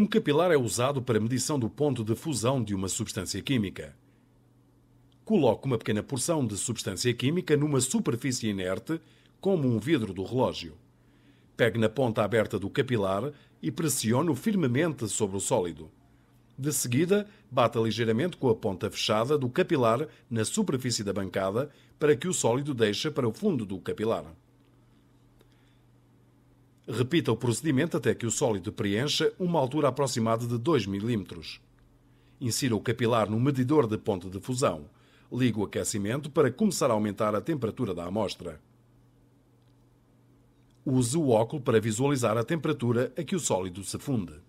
Um capilar é usado para medição do ponto de fusão de uma substância química. Coloque uma pequena porção de substância química numa superfície inerte, como um vidro do relógio. Pegue na ponta aberta do capilar e pressione-o firmemente sobre o sólido. De seguida, bata ligeiramente com a ponta fechada do capilar na superfície da bancada para que o sólido deixe para o fundo do capilar. Repita o procedimento até que o sólido preencha uma altura aproximada de 2 mm. Insira o capilar no medidor de ponto de fusão. Ligue o aquecimento para começar a aumentar a temperatura da amostra. Use o óculo para visualizar a temperatura a que o sólido se funde.